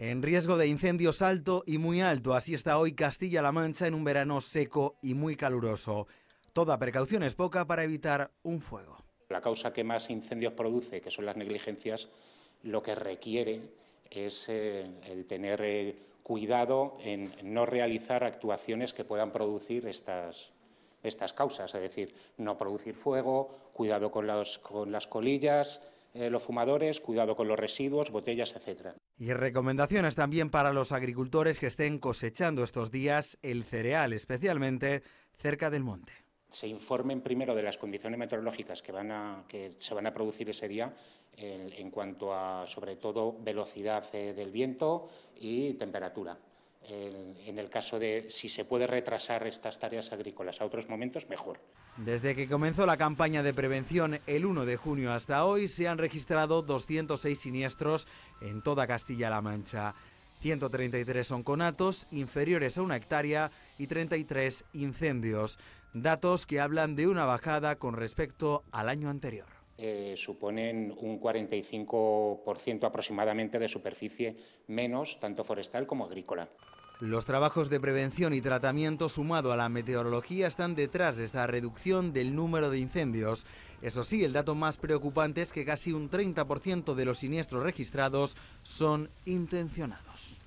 En riesgo de incendios alto y muy alto, así está hoy Castilla-La Mancha en un verano seco y muy caluroso. Toda precaución es poca para evitar un fuego. La causa que más incendios produce, que son las negligencias, lo que requiere es eh, el tener eh, cuidado en no realizar actuaciones que puedan producir estas, causas, es decir, no producir fuego, cuidado con las colillas, eh, los fumadores, cuidado con los residuos, botellas, etcétera. Y recomendaciones también para los agricultores que estén cosechando estos días el cereal, especialmente cerca del monte se informen primero de las condiciones meteorológicas que, que se van a producir ese día en, cuanto a, sobre todo, velocidad eh, del viento y temperatura en el caso de si se puede retrasar estas tareas agrícolas a otros momentos, mejor. Desde que comenzó la campaña de prevención el 1 de junio hasta hoy, se han registrado 206 siniestros en toda Castilla-La Mancha. 133 son conatos inferiores a una hectárea y 33 incendios, datos que hablan de una bajada con respecto al año anterior. Eh, suponen un 45% aproximadamente de superficie menos, tanto forestal como agrícola. Los trabajos de prevención y tratamiento sumado a la meteorología están detrás de esta reducción del número de incendios. Eso sí, el dato más preocupante es que casi un 30% de los siniestros registrados son intencionados.